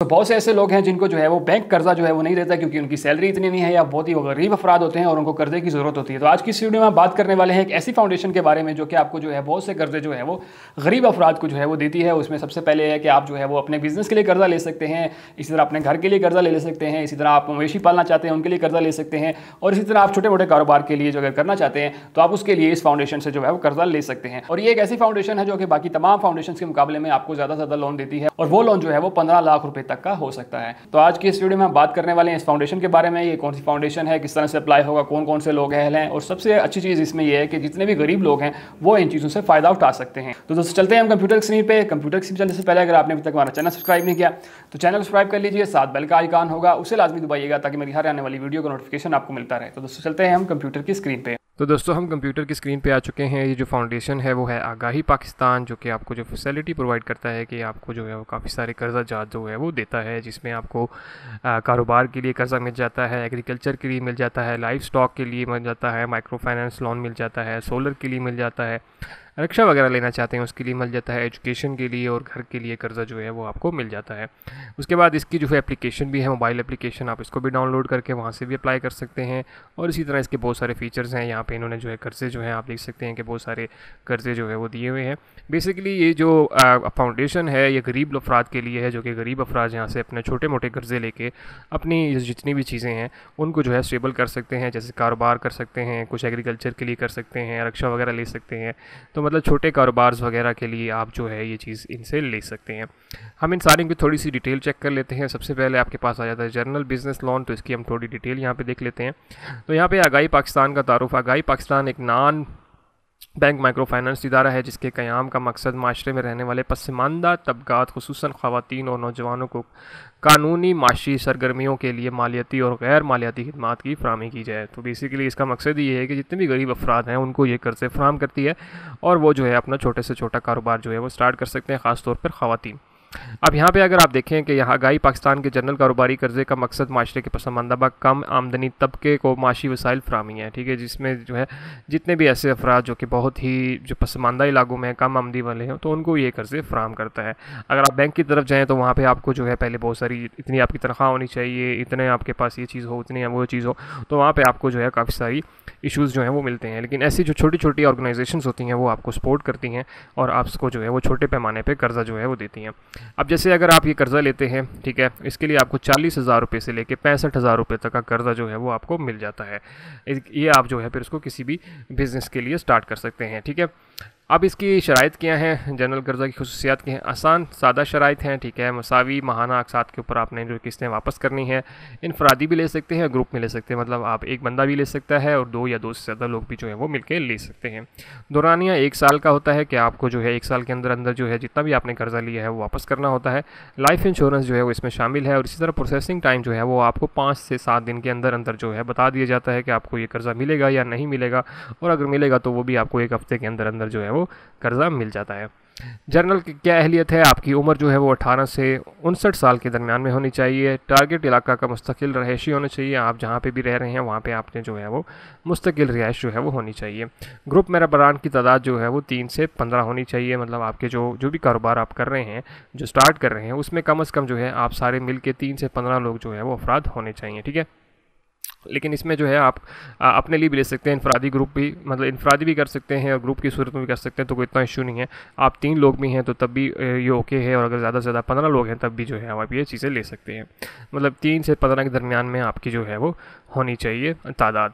तो बहुत से ऐसे लोग हैं जिनको जो है वो बैंक कर्जा जो है वो नहीं देता क्योंकि उनकी सैलरी इतनी नहीं है या बहुत ही गरीब अफराद होते हैं और उनको कर्जे की ज़रूरत होती है तो आज की इस वीडियो में हम बात करने वाले हैं एक ऐसी फाउंडेशन के बारे में जो कि आपको जो है बहुत से कर्जे जो है वो गरीब अफराद को जो है वो देती है उसमें सबसे पहले है कि आप जो है वो अपने बिजनेस के लिए कर्जा ले सकते हैं इसी तरह अपने घर के लिए कर्जा ले ले सकते हैं इसी तरह आप मवेशी पालना चाहते हैं उनके लिए कर्जा ले सकते हैं और इसी तरह आप छोटे मोटे कारोबार के लिए जो अगर करना चाहते हैं तो आप उसके लिए इस फाउंडेशन से जो है वो कर्जा ले सकते हैं और ये एक ऐसी फाउंडेशन है जो कि बाकी तमाम फाउंडेशन के मुकाबले में आपको ज़्यादा से ज़्यादा लोन देती है और वो लोन जो है वो पंद्रह लाख रुपये तक का हो सकता है तो आज की इस वीडियो में हम बात करने वाले हैं इस फाउंडेशन के बारे में ये कौन सी फाउंडेशन है किस तरह से अप्लाई होगा कौन कौन से लोग अहल हैं और सबसे अच्छी चीज़ इसमें यह है कि जितने भी गरीब लोग हैं वो इन चीज़ों से फायदा उठा सकते हैं तो दोस्तों चलते हैं हम कंप्यूटर स्क्रीन पर कंप्यूटर स्क्रीन चलने से पहले अगर आपने अभी तक हमारा चैनल सब्सक्राइब नहीं किया तो चैनल सब्सक्राइब कर लीजिए साथ बेल का आइकान होगा उसे लाजमी दबाइएगा ताकि मेरी हर आने वाली वीडियो का नोटिफिकेशन आपको मिलता रहे तो दोस्तों चलते हैं हम कंप्यूटर की स्क्रीन पर तो दोस्तों हम कंप्यूटर की स्क्रीन पे आ चुके हैं ये जो फाउंडेशन है वो है आगाही पाकिस्तान जो कि आपको जो फैसिलिटी प्रोवाइड करता है कि आपको जो है वो काफ़ी सारे कर्जा जात जो है वो देता है जिसमें आपको कारोबार के लिए कर्जा मिल जाता है एग्रीकल्चर के लिए मिल जाता है लाइफ स्टॉक के लिए मिल जाता है माइक्रो फाइनेंस लोन मिल जाता है सोलर के लिए मिल जाता है रक्षा वगैरह लेना चाहते हैं उसके लिए मिल जाता है एजुकेशन के लिए और घर के लिए कर्ज़ा जो है वो आपको मिल जाता है उसके बाद इसकी जो है एप्लीकेशन भी है मोबाइल एप्लीकेशन आप इसको भी डाउनलोड करके वहाँ से भी अप्लाई कर सकते हैं और इसी तरह इसके बहुत सारे फीचर्स हैं यहाँ पर इन्होंने जो है कर्ज़े जो हैं आप देख सकते हैं कि बहुत सारे कर्ज़े जो है वो दिए हुए हैं बेसिकली ये जो फाउंडेशन है ये गरीब अफराद के लिए है जो कि गरीब अफराज यहाँ से अपने छोटे मोटे कर्ज़े लेके अपनी जितनी भी चीज़ें हैं उनको जो है स्टेबल कर सकते हैं जैसे कारोबार कर सकते हैं कुछ एग्रीकल्चर के लिए कर सकते हैं रक्षा वगैरह ले सकते हैं तो मतलब छोटे कारोबार वगैरह के लिए आप जो है ये चीज़ इनसे ले सकते हैं हम इन सारी की थोड़ी सी डिटेल चेक कर लेते हैं सबसे पहले आपके पास आ जाता है जर्नल बिजनेस लोन तो इसकी हम थोड़ी डिटेल यहाँ पर देख लेते हैं तो यहाँ पर आगाई पाकिस्तान का तारुफ आगाई पाकिस्तान एक नान बैंक माइक्रो फाइनेंस इदारा है जिसके क़्याम का मकसद माशरे में रहने वाले पसमानदा तबकात खूस ख़वान और नौजवानों को कानूनी माशी सरगर्मियों के लिए मालियाती और गैर मालियाती खदमात की फ्राहमी की जाए तो बेसिकली इसका मकसद ये है कि जितने भी गरीब अफराद हैं उनको ये कर्ज़े फ्राहम करती है और वो जो है अपना छोटे से छोटा कारोबार जो है वो स्टार्ट कर सकते हैं ख़ासतौर पर ख़वान अब यहाँ पे अगर आप देखें कि यहाँ गाई पाकिस्तान के जनरल कारोबारी कर्जे का मकसद माशरे के पसमानदा कम आमदनी तबके को माशी वसाइल फ्राहमी है ठीक है जिसमें जो है जितने भी ऐसे अफराद जो कि बहुत ही जो पसमानदा इलाकों में कम आमदी वाले हैं तो उनको ये कर्जे फ्राहम करता है अगर आप बैंक की तरफ जाएँ तो वहाँ पर आपको जो है पहले बहुत सारी इतनी आपकी तनख्वाह होनी चाहिए इतने आपके पास ये चीज़ हो उतनी वो चीज़ हो तो वहाँ पर आपको जो है काफ़ी सारी इशूज़ जो हैं वो मिलते हैं लेकिन ऐसी जो छोटी छोटी ऑर्गेनाइजेशन होती हैं वो आपको सपोर्ट करती हैं और आपको जो है वो छोटे पैमाने पर कर्जा जो है वो देती हैं अब जैसे अगर आप ये कर्ज़ा लेते हैं ठीक है इसके लिए आपको चालीस हज़ार रुपये से लेके पैंसठ हज़ार रुपये तक का कर्ज़ा जो है वो आपको मिल जाता है ये आप जो है फिर उसको किसी भी बिज़नेस के लिए स्टार्ट कर सकते हैं ठीक है अब इसकी शरात क्या हैं जनरल कर्जा की खसूसियात क्या हैं आसान सादा शराइ हैं ठीक है मसावी महाना अकसात के ऊपर आपने जो किस्तें वापस करनी है इनफरादी भी ले सकते हैं ग्रुप में ले सकते हैं मतलब आप एक बंदा भी ले सकता है और दो या दो से ज़्यादा लोग भी जो है वो मिलकर ले सकते हैं दौरानिया एक साल का होता है कि आपको जो है एक साल के अंदर अंदर जो है जितना भी आपने कर्जा लिया है वो वापस करना होता है लाइफ इंश्योरेंस जो है वो इसमें शामिल है और इसी तरह प्रोसेसिंग टाइम जो है वो आपको पाँच से सात दिन के अंदर अंदर जो है बता दिया जाता है कि आपको ये कर्ज़ा मिलेगा या नहीं मिलेगा और अगर मिलेगा तो वो भी आपको एक हफ़्ते के अंदर अंदर जो है वो कर्ज़ा मिल जाता है जनरल की क्या अहलियत है आपकी उम्र जो है वो 18 से उनसठ साल के दरमियान में होनी चाहिए टारगेट इलाका का मुस्तकिल रहायशी होना चाहिए आप जहाँ पे भी रह रहे हैं वहाँ पे आपने जो है वो मुस्तकिल रिहाइश जो है वो होनी चाहिए ग्रुप मेरा बरान की तादाद जो है वो तीन से पंद्रह होनी चाहिए मतलब आपके जो जो भी कारोबार आप कर रहे हैं जो स्टार्ट कर रहे हैं उसमें कम अज़ कम जो है आप सारे मिल के तीन से पंद्रह लोग जो है वो अफराद होने चाहिए ठीक है लेकिन इसमें जो है आप आ, अपने लिए भी ले सकते हैं इनफरादी ग्रुप भी मतलब इनफरादी भी कर सकते हैं और ग्रुप की सूरत में भी कर सकते हैं तो कोई इतना इशू नहीं है आप तीन लोग भी हैं तो तब भी ये ओके है और अगर ज़्यादा से ज़्यादा पंद्रह लोग हैं तब भी जो है आप ये चीज़ें ले सकते हैं मतलब तीन से पंद्रह के दरमियान में आपकी जो है वो होनी चाहिए तादाद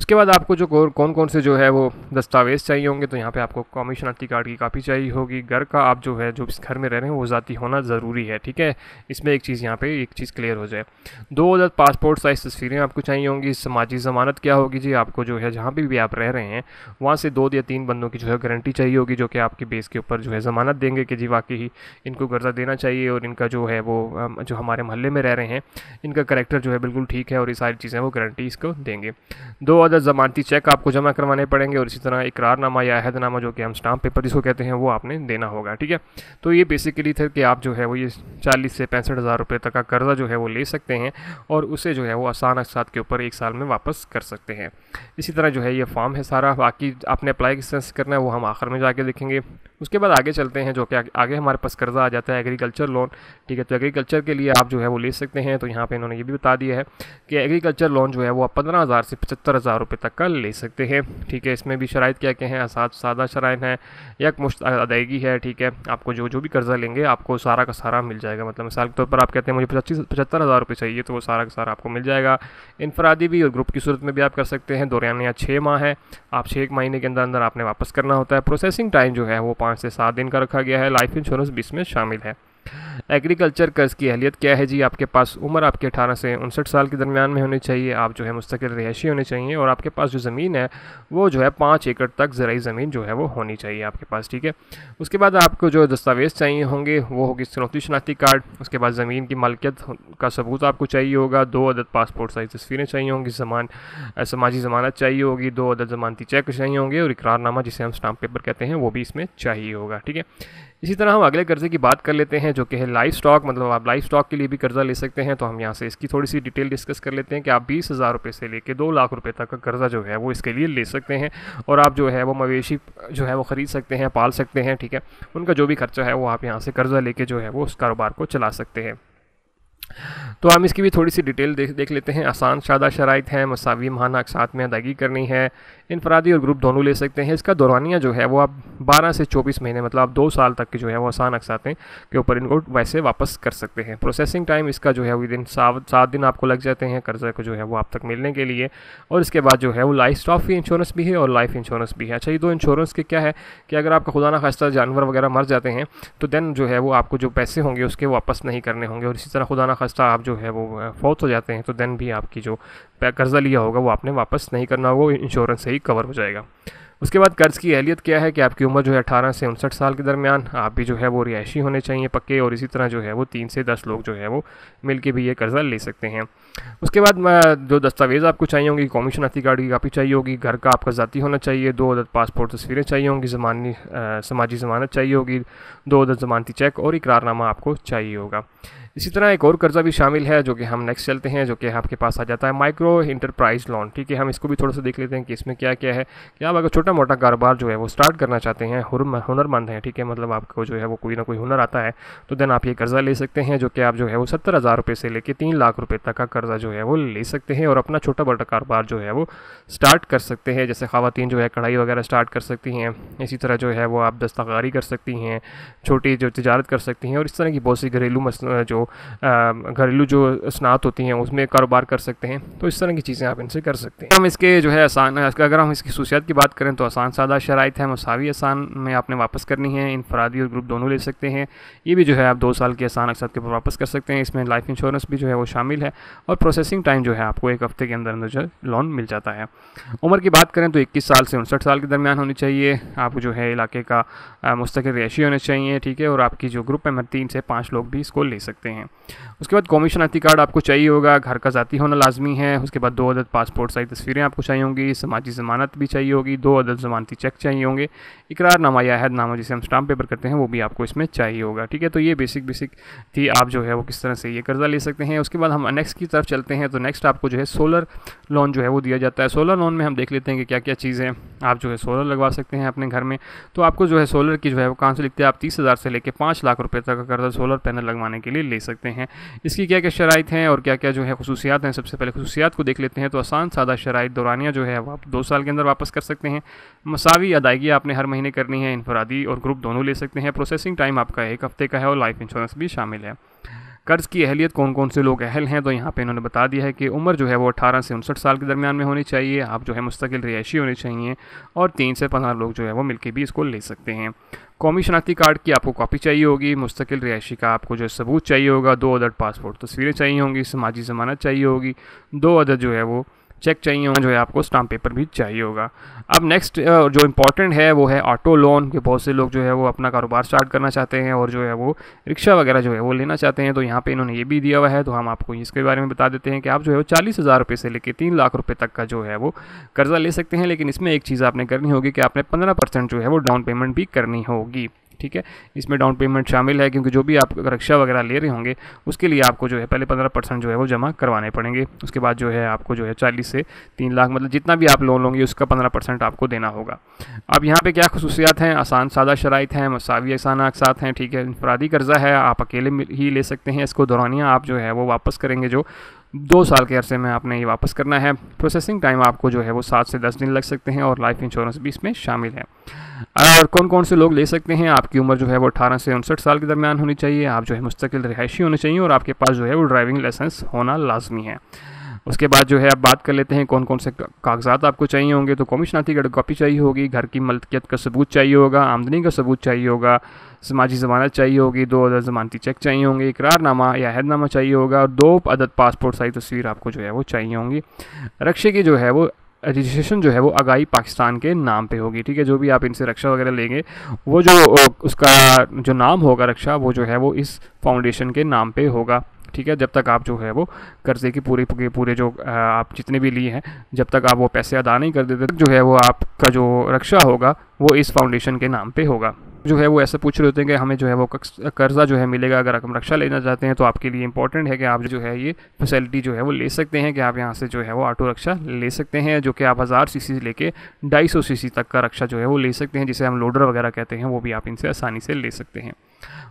उसके बाद आपको जो कौन कौन से जो है वो दस्तावेज़ चाहिए होंगे तो यहाँ पे आपको कमीशन अर्टी कार्ड की कापी चाहिए होगी घर का आप जो है जो इस घर में रह रहे हैं वो ज़ाती होना ज़रूरी है ठीक है इसमें एक चीज़ यहाँ पे एक चीज़ क्लियर हो जाए दो हज़ार पासपोर्ट साइज़ तस्वीरें आपको चाहिए होंगी समाजी जमानत क्या होगी जी आपको जो है जहाँ भी, भी आप रह रहे हैं वहाँ से दो या तीन बंदों की जो है गारंटी चाहिए होगी जो कि आपके बेस के ऊपर जो है ज़मानत देंगे कि जी वाकई ही इनको गर्जा देना चाहिए और इनका जो है वो जो हमारे मोहल्ले में रह रहे हैं इनका करेक्टर जो है बिल्कुल ठीक है और ये सारी चीज़ें वो गारंटी इसको देंगे दो बाद ज़मानती चेक आपको जमा करवाने पड़ेंगे और इसी तरह इकरारनामा या अहदनामा जो कि हम स्टाम्प पेपर जिसको कहते हैं वो आपने देना होगा ठीक है तो ये बेसिकली था कि आप जो है वो ये चालीस से पैंसठ हज़ार रुपये तक का कर्जा जो है वो ले सकते हैं और उसे जो है वो आसान अकसात के ऊपर एक साल में वापस कर सकते हैं इसी तरह जो है ये फॉर्म है सारा बाकी आपने अप्लाई किस तरह से करना है वो हम आखिर में जाके देखेंगे उसके बाद आगे चलते हैं जो कि आगे हमारे पास कर्जा आ जाता है एग्रीकल्चर लोन ठीक है तो एग्रीकल्चर के लिए आप जो है वो ले सकते हैं तो यहाँ पर इन्होंने ये भी बता दिया है कि एग्रीकल्चर लोन जो है वो आप पंद्रह से पचहत्तर हज़ार रुपये तक का ले सकते हैं ठीक है इसमें भी शराइ क्या क्या हैं साथ सादा शराइ हैं मुश्त अदायगी है ठीक है आपको जो जो भी कर्ज़ा लेंगे आपको सारा का सारा मिल जाएगा मतलब मिसाल के तौर पर आप कहते हैं मुझे पच्चीस पचहत्तर हज़ार रुपये चाहिए तो वो सारा का सारा आपको मिल जाएगा इनफरादी भी और ग्रुप की सूरत में भी आप कर सकते हैं दौरान या छः माह है आप छः महीने के अंदर अंदर आपने वापस करना होता है प्रोसेसिंग टाइम जो है वो पाँच से सात दिन का रखा गया है लाइफ इंश्योरेंस भी इसमें शामिल है एग्रीकल्चर कर्ज की अहलियत क्या है जी आपके पास उम्र आपके अठारह से उनसठ साल के दरमियान में होनी चाहिए आप जो है मुस्तकिल रिहायशी होने चाहिए और आपके पास जो ज़मीन है वो जो है पाँच एकड़ तक ज़रूरी ज़मीन जो है वो होनी चाहिए आपके पास ठीक है उसके बाद आपको जो दस्तावेज़ चाहिए होंगे वो होगी चुनौती शनाख्ती कार्ड उसके बाद ज़मीन की मालकियत का सबूत आपको चाहिए होगा दो अदद पासपोर्ट साइज़ तस्वीरें चाहिए होंगी जमान समाजी जमानत चाहिए होगी दो अदद जमानती चेक चाहिए होंगे और इकरारनामा जिसे हम स्टाम्प पेपर कहते हैं वो भी इसमें चाहिए होगा ठीक है इसी तरह हम अगले कर्जे की बात कर लेते हैं जो कि है लाइफ स्टॉक मतलब आप लाइफ स्टॉक के लिए भी कर्जा ले सकते हैं तो हम यहाँ से इसकी थोड़ी सी डिटेल डिस्कस कर लेते हैं कि आप बीस हज़ार रुपये से लेकर दो लाख रुपये तक का कर्जा जो है वो इसके लिए ले सकते हैं और आप जो है वो मवेशी जो है वो ख़रीद सकते हैं पाल सकते हैं ठीक है उनका जो भी खर्चा है वो आप यहाँ से कर्जा लेके जो है वो उस कारोबार को चला सकते हैं तो हम इसकी भी थोड़ी सी डिटेल देख देख लेते हैं आसान शादा शराइत हैं मसावी महाना अकसात में अदायगी करनी है इनफरादी और ग्रुप दोनों ले सकते हैं इसका दौरानिया जो है वो आप 12 से 24 महीने मतलब आप दो साल तक के जो है वो आसान अकसातें के ऊपर इनको वैसे वापस कर सकते हैं प्रोसेसिंग टाइम इसका जो है इन सात दिन आपको लग जाते हैं कर्जा को जो है वो आप तक मिलने के लिए और इसके बाद जो है वो लाइफ स्टॉफ इंश्योरेंस भी है और लाइफ इंश्योरेंस भी है अच्छा ये दो इंश्योरेंस के क्या है कि अगर आपका खुदा खास्ता जानवर वगैरह मर जाते हैं तो देन जो है वो आपको जो पैसे होंगे उसके वापस नहीं करने होंगे और इसी तरह खुदा खास्ता आप जो है वो फौत हो जाते हैं तो दैन भी आपकी जो कर्ज़ा लिया होगा वो आपने वापस नहीं करना होगा इंश्योरेंस से ही कवर हो जाएगा उसके बाद कर्ज़ की अहलियत क्या है कि आपकी उम्र जो है अठारह से उनसठ साल के दरमियान आप भी जो है वो रिहायशी होने चाहिए पक्के और इसी तरह जो है वो तीन से दस लोग जो है वो मिल के भी ये कर्ज़ा ले सकते हैं उसके बाद जो दस्तावेज़ आपको चाहिए होंगी कौमी शनाख्ती कार्ड की कापी चाहिए होगी घर का आपका ज़ाती होना चाहिए दो अदद पासपोर्ट तस्वीरें चाहिए होंगी जमानी समाजी जमानत चाहिए होगी दो अदद जमानती चेक और इकरारनामा आपको चाहिए होगा इसी तरह एक और कर्ज़ा भी शामिल है जो कि हम नेक्स्ट चलते हैं जो कि आपके पास आ जाता है माइक्रो इंटरप्राइज लोन ठीक है हम इसको भी थोड़ा सा देख लेते हैं कि इसमें क्या क्या है कि आप अगर छोटा मोटा कारोबार जो है वो स्टार्ट करना चाहते हैं हुनरमंद हैं ठीक है मतलब आपको जो है वो कोई ना कोई हुनर आता है तो देन आप ये कर्ज़ा ले सकते हैं जो कि आप जो है वो सत्तर हज़ार रुपये से लेकर तीन लाख रुपये तक का कर्ज़ा जो है वो ले सकते हैं और अपना छोटा मोटा कारोबार जो है वो स्टार्ट कर सकते हैं जैसे खातन जो है कढ़ाई वगैरह स्टार्ट कर सकती हैं इसी तरह जो है वो आप दस्तकारी कर सकती हैं छोटी जो तजारत कर सकती हैं और इस तरह की बहुत सी घरेलू जो घरेलू जो स्नात होती हैं उसमें कारोबार कर सकते हैं तो इस तरह की चीज़ें आप इनसे कर सकते हैं हम इसके जो है आसान अगर हम इसकी खसूसियात की बात करें तो आसान सादा शराइ है मसावी आसान में आपने वापस करनी है इनफरादी और ग्रुप दोनों ले सकते हैं ये भी जो है आप दो साल के आसान अक्सर के ऊपर वापस कर सकते हैं इसमें लाइफ इंश्योरेंस भी जो है वो शामिल है और प्रोसेसिंग टाइम जो है आपको एक हफ्ते के अंदर अंदर जो लोन मिल जाता है उम्र की बात करें तो इक्कीस साल से उनसठ साल के दरमियान होनी चाहिए आपको जो है इलाके का मुस्तकिल रिहायशी होने चाहिए ठीक है और आपकी जो ग्रुप है तीन से पाँच लोग भी इसको ले सकते हैं हैं उसके बाद कौमी शनाती कार्ड आपको चाहिए होगा घर का ज़ाती होना लाजमी है उसके बाद दो अदद पासपोर्ट साइज तस्वीरें आपको चाहिए होंगी समाजी जमानत भी चाहिए होगी दो अदद जमानती चेक चाहिए होंगे इकरारनामा या अहदनामा जिसे हम स्टाम्प पेपर करते हैं वो भी आपको इसमें चाहिए होगा ठीक है तो ये बेसिक बेसिक थी आप जो है वो किस तरह से ये कर्ज़ा ले सकते हैं उसके बाद हम नेक्स्ट की तरफ चलते हैं तो नेक्स्ट आपको जो है सोलर लोन जो है वो दिया जाता है सोलर लोन में हम देख लेते हैं कि क्या क्या चीज़ें आप जो है सोलर लगवा सकते हैं अपने घर में तो आपको जो है सोलर की जो है वो कहाँ से लिखते हैं आप तीस हज़ार से लेकर पाँच लाख रुपये तक का कर्जा सोलर पैनल लगवाने के लिए ले सकते हैं इसकी क्या क्या शराइ हैं और क्या क्या जो है खसूसियात हैं सबसे पहले खसूसियात को देख लेते हैं तो आसान सादा शराइ दौरानिया जो है वो आप दो साल के अंदर वापस कर सकते हैं मसावी अदायगी आपने हर महीने करनी है इनफरादी और ग्रुप दोनों ले सकते हैं प्रोसेसिंग टाइम आपका एक हफ़्ते का है और लाइफ इंश्योरेंस भी शामिल है कर्ज़ की अहलियत कौन कौन से लोग अहल हैं तो यहाँ पे इन्होंने बता दिया है कि उम्र जो है वो अठारह से उनसठ साल के दरमियान में होनी चाहिए आप जो है मुस्तकिल रिहायशी होनी चाहिए और तीन से पंद्रह लोग जो है वो मिलकर भी इसको ले सकते हैं कौमी शनाख्ती कार्ड की आपको कॉपी चाहिए होगी मुस्तकिल रिहायशी का आपको जो है सबूत चाहिए होगा दो अदद पासपोर्ट तस्वीरें चाहिए होंगी समाजी जमानत चाहिए होगी दो अदद जो है वो चेक चाहिए होंगे जो है आपको स्टाम्प पेपर भी चाहिए होगा अब नेक्स्ट जो इंपॉर्टेंट है वो है ऑटो लोन के बहुत से लोग जो है वो अपना कारोबार स्टार्ट करना चाहते हैं और जो है वो रिक्शा वगैरह जो है वो लेना चाहते हैं तो यहाँ पे इन्होंने ये भी दिया हुआ है तो हम आपको इसके बारे में बता देते हैं कि आप जो है वो चालीस हज़ार रुपये से लेकर तीन लाख रुपये तक का जो है वो कर्ज़ा ले सकते हैं लेकिन इसमें एक चीज़ आपने करनी होगी कि आपने पंद्रह परसेंट जो है वो डाउन पेमेंट भी करनी होगी ठीक है इसमें डाउन पेमेंट शामिल है क्योंकि जो भी आप रक्षा वगैरह ले रहे होंगे उसके लिए आपको जो है पहले पंद्रह परसेंट जो है वो जमा करवाने पड़ेंगे उसके बाद जो है आपको जो है चालीस से तीन लाख मतलब जितना भी आप लोन लोगे उसका पंद्रह परसेंट आपको देना होगा अब यहाँ पर क्या खसूसियात हैं आसान सादा शराइत हैं मसावी आसान अकसात हैं ठीक है इनफरादी कर्जा है आप अकेले ही ले सकते हैं इसको दौरानिया आप जो है वो वापस करेंगे जो दो साल के अरसे में आपने ये वापस करना है प्रोसेसिंग टाइम आपको जो है वो सात से दस दिन लग सकते हैं और लाइफ इंश्योरेंस भी इसमें शामिल है और कौन कौन से लोग ले सकते हैं आपकी उम्र जो है वो 18 से उनसठ साल के दरमियान होनी चाहिए आप जो है मुस्तकिल रिहायशी होने चाहिए और आपके पास जो है वो ड्राइविंग लाइसेंस होना लाजमी है उसके बाद जो है आप बात कर लेते हैं कौन कौन से कागजात आपको चाहिए होंगे तो कॉमी शनाती कॉपी चाहिए होगी घर की मलकियत का सबूत चाहिए होगा आमदनी का सबूत चाहिए होगा समाजी जमानत चाहिए होगी दो अदर जमानती चेक चाहिए होंगे इकरारनामा या अहदनामा चाहिए होगा और दो अदद पासपोर्ट साइज तस्वीर आपको जो है वो चाहिए होंगी रक्शे की जो है वो रजिस्ट्रेशन जो है वो आगाई पाकिस्तान के नाम पे होगी ठीक है जो भी आप इनसे रक्षा वगैरह लेंगे वो जो उसका जो नाम होगा रक्षा वो जो है वो इस फाउंडेशन के नाम पे होगा ठीक है जब तक आप जो है वो कर्ज़े की पूरी पूरे, पूरे जो आप जितने भी लिए हैं जब तक आप वो पैसे अदा नहीं कर देते जो है वो आपका जो रक्षा होगा वो इस फाउंडेशन के नाम पर होगा जो है वो ऐसे पूछ रहे होते हैं कि हमें जो है वो कर्ज़ा जो है मिलेगा अगर हम रक्षा लेना चाहते हैं तो आपके लिए इंपॉर्टेंट है कि आप जो है ये फैसिलिटी जो है वो ले सकते हैं कि आप यहाँ से जो है वो ऑटो रक्षा ले सकते हैं जो कि आप हज़ार सी सी लेके ढाई सौ सी सी तक का रक्षा जो है वो ले सकते हैं जिसे हम लोडर वगैरह कहते हैं वो भी आप इनसे आसानी से ले सकते हैं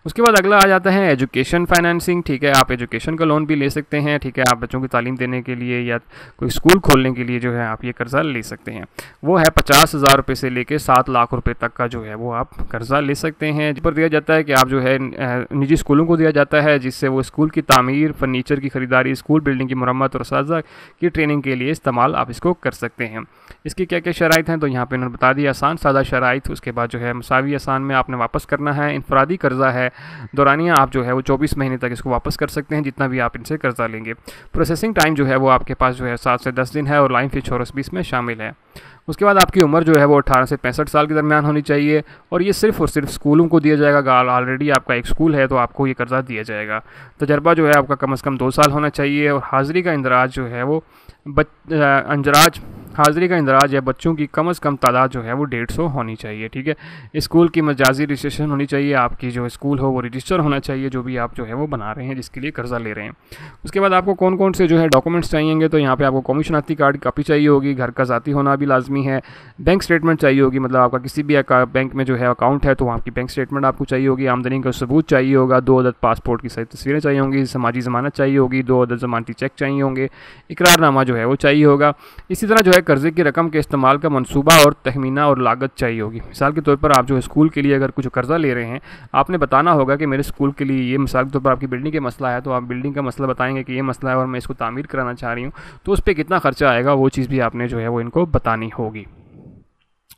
उसके बाद अगला आ जाता है एजुकेशन फाइनेंसिंग ठीक है आप एजुकेशन का लोन भी ले सकते हैं ठीक है आप बच्चों की तालीम देने के लिए या कोई स्कूल खोलने के लिए जो है आप ये कर्ज़ा ले सकते हैं वो है पचास हज़ार रुपये से लेकर सात लाख रुपये तक का जो है वो आप कर्ज़ा ले सकते हैं जिस पर दिया जाता है कि आप जो है निजी स्कूलों को दिया जाता है जिससे वो स्कूल की तमीर फर्नीचर की ख़रीदारी स्कूल बिल्डिंग की मरम्मत और साजा की ट्रेनिंग के लिए इस्तेमाल आप इसको कर सकते हैं इसकी क्या क्या शराइ हैं तो यहाँ पर इन्होंने बता दी आसान सादा शराइ उसके बाद जो है मसावी आसान में आपने वापस करना है इनफरादी कर्जा कर्ज़ा है दौरानिया आप जो है वो चौबीस महीने तक इसको वापस कर सकते हैं जितना भी आप इनसे कर्ज़ा लेंगे प्रोसेसिंग टाइम जो है वो आपके पास जो है सात से दस दिन है और लाइफ इंश्योरेंस भी इसमें शामिल है उसके बाद आपकी उम्र जो है वो अठारह से पैंसठ साल के दरमियान होनी चाहिए और ये सिर्फ और सिर्फ स्कूलों को दिया जाएगा ऑलरेडी आपका एक स्कूल है तो आपको ये कर्जा दिया जाएगा तजर्बा जो है आपका कम अज़ कम दो साल होना चाहिए और हाज़िरी का इंदराज जो है वो बच अंजराज हाजिरी का इंदराज है बच्चों की कम अज़ कम तादाद जो है वो डेढ़ सौ होनी चाहिए ठीक है स्कूल की मजाजी रजिस्ट्रेशन होनी चाहिए आपकी जो स्कूल हो वो रजिस्टर होना चाहिए जो भी आप जो है वो बना रहे हैं जिसके लिए कर्जा ले रहे हैं उसके बाद आपको कौन कौन से जो है डॉक्यूमेंट्स चाहिएंगे तो यहाँ पर आपको कॉमी शनाती कार्ड कापी चाहिए होगी घर का ज़ाती होना भी लाजमी है बैंक स्टेटमेंट चाहिए होगी मतलब आपका किसी भी बैंक में जो है अकाउंट है तो वहाँ की बैंक स्टेटमेंट आपको चाहिए होगी आमदनी का सबूत चाहिए होगा दो अदद पासपोर्ट की सही तस्वीरें चाहिए होंगी समाजी जमानत चाहिए होगी दो अदद जमानती चेक चाहिए होंगे इकरारनामा जो है वो चाहिए होगा इसी तरह जो है कर्जे की रकम के इस्तेमाल का मनसूबा और तहमीना और लागत चाहिए होगी मिसाल के तौर पर आप जो स्कूल के लिए अगर कुछ कर्ज़ा ले रहे हैं आपने बताना होगा कि मेरे स्कूल के लिए ये मिसाल के तौर पर आपकी बिल्डिंग का मसला है तो आप बिल्डिंग का मसला बताएंगे कि ये मसला है और मैं इसको तामीर कराना चाह रही हूँ तो उस पर कितना खर्चा आएगा वो चीज़ भी आपने जो है वो इनको बतानी होगी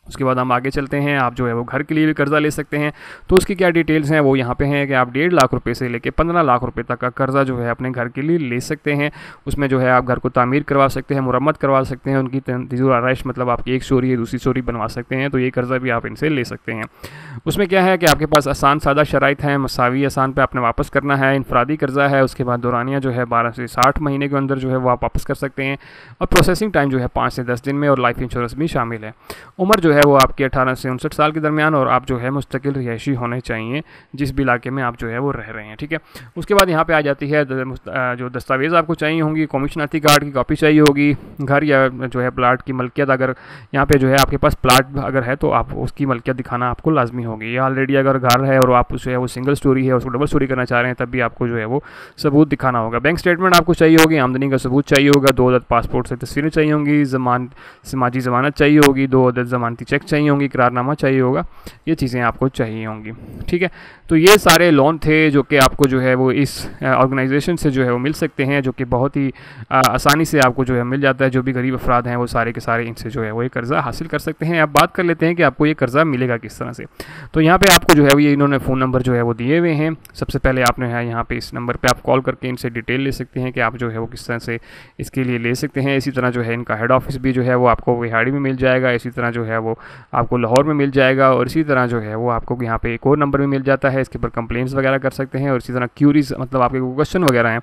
उसके बाद हम आगे चलते हैं आप जो है वो घर के लिए भी कर्ज़ा ले सकते हैं तो उसकी क्या डिटेल्स हैं वो यहाँ पे हैं कि आप डेढ़ लाख रुपए से लेके पंद्रह लाख रुपए तक का कर्ज़ा जो है अपने घर के लिए ले सकते हैं उसमें जो है आप घर को तामीर करवा सकते हैं मुरम्मत करवा सकते हैं उनकी तंजीर आरइश मतलब आपकी एक चोरी है दूसरी चोरी बनवा सकते हैं तो ये कर्ज़ा भी आप इनसे ले सकते हैं उसमें क्या है कि आपके पास आसान सादा शराइ हैं मसावी आसान पर आपने वापस करना है इनफरादी कर्ज़ा है उसके बाद दौरानिया जो है बारह से साठ महीने के अंदर जो है वो आप वापस कर सकते हैं और प्रोसेसिंग टाइम जो है पाँच से दस दिन में और लाइफ इंश्योरेंस भी शामिल है उम्र जो है वो आपके अठारह से उनसठ साल के दरमियान और आप जो है मुस्तकिल रिहायशी होने चाहिए जिस भी इलाके में आप जो है वो रह रहे हैं ठीक है उसके बाद यहाँ पर आ जाती है जो दस्तावेज़ आपको चाहिए होंगी कमिश्नती कार्ड की कॉपी चाहिए होगी घर या जो है प्लाट की मलकियत अगर यहाँ पर जो है आपके पास प्लाट अगर है तो आप उसकी मलकियत दिखाना आपको लाजमी होगी या ऑलरेडी अगर घर है और आप जो है वो सिंगल स्टोरी है उसको डबल स्टोरी करना चाह रहे हैं तब भी आपको जो है वो सबूत दिखाना होगा बैंक स्टेटमेंट आपको चाहिए होगी आमदनी का सबूत चाहिए होगा दो अदद पासपोर्ट से तस्वीरें चाहिए होंगी जमान समाजी जमानत चाहिए होगी दो अदद जमानती आपकी चेक चाहिए होंगी करारनामा चाहिए होगा ये चीज़ें आपको चाहिए होंगी ठीक है तो ये सारे लोन थे जो कि आपको जो है वो इस ऑर्गेनाइजेशन से जो है वो मिल सकते हैं जो कि बहुत ही आसानी से आपको जो है मिल जाता है जो भी गरीब अफराद हैं वो सारे के सारे इनसे जो है वो ये कर्ज़ा हासिल कर सकते हैं अब बात कर लेते हैं कि आपको ये कर्ज़ा मिलेगा किस तरह से तो यहाँ पर आपको जो है वो ये इन्होंने फ़ोन नंबर जो है वो दिए हुए हैं सबसे पहले आपने है यहाँ पर इस नंबर पर आप कॉल करके इनसे डिटेल ले सकते हैं कि आप जो है वो किस तरह से इसके लिए ले सकते हैं इसी तरह जो है इनका हेड ऑफिस भी जो है वो आपको विहाड़ी में मिल जाएगा इसी तरह जो है वो आपको लाहौर में मिल जाएगा और इसी तरह जो है वो आपको यहाँ पे एक और नंबर भी मिल जाता है इसके ऊपर कंप्लेंट्स वगैरह कर सकते हैं और इसी तरह क्यूरीज मतलब आपके क्वेश्चन वगैरह हैं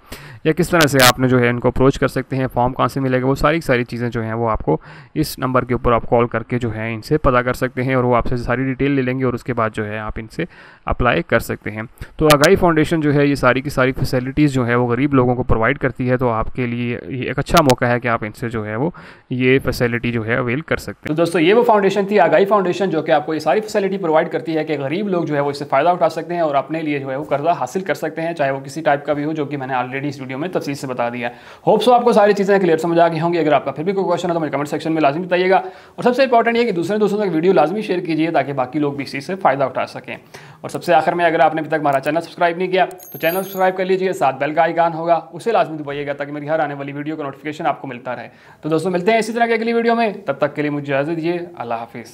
या किस तरह से आपने जो है इनको अप्रोच कर सकते हैं फॉर्म कहाँ से मिलेगा वो सारी सारी चीज़ें जो हैं वो आपको इस नंबर के ऊपर आप कॉल करके जो है इनसे पता कर सकते हैं और वो आपसे सारी डिटेल ले लेंगे और उसके बाद जो है आप इनसे अप्लाई कर सकते हैं तो आगाई फाउंडेशन जो है ये सारी की सारी फैसिलिटीज़ जो है वो गरीब लोगों को प्रोवाइड करती है तो आपके लिए ये एक अच्छा मौका है कि आप इनसे जो है वो ये फैसिलिटी जो है अवेल कर सकते हैं तो दोस्तों ये वो फाउंडेशन फाउंडेशन थी आगाही फाउंडेशन जो कि आपको ये सारी फैसिलिटी प्रोवाइड करती है कि गरीब लोग जो है वो इससे फ़ायदा उठा सकते हैं और अपने लिए जो है वो कर्जा हासिल कर सकते हैं चाहे वो किसी टाइप का भी हो जो कि मैंने ऑलरेडी इस वीडियो में तफसील से बता दिया है होप्स आपको सारी चीज़ें क्लियर समझ आ गई होंगी अगर आपका फिर भी कोई क्वेश्चन है तो मेरे कमेंट सेक्शन में लाजमी बताइएगा और सबसे इंपॉर्टेंट ये कि दूसरे दोस्तों तक वीडियो लाजमी शेयर कीजिए ताकि बाकी लोग भी इस से फ़ायदा उठा सकें और सबसे आखिर में अगर आपने अभी तक हमारा चैनल सब्सक्राइब नहीं किया तो चैनल सब्सक्राइब कर लीजिए साथ बेल का आइकान होगा उसे लाजमी दबाइएगा ताकि मेरी हर आने वाली वीडियो का नोटिफिकेशन आपको मिलता रहे तो दोस्तों मिलते हैं इसी तरह के अगली वीडियो में तब तक के लिए मुझे इजाज़त दीजिए अल्लाह हाफिज़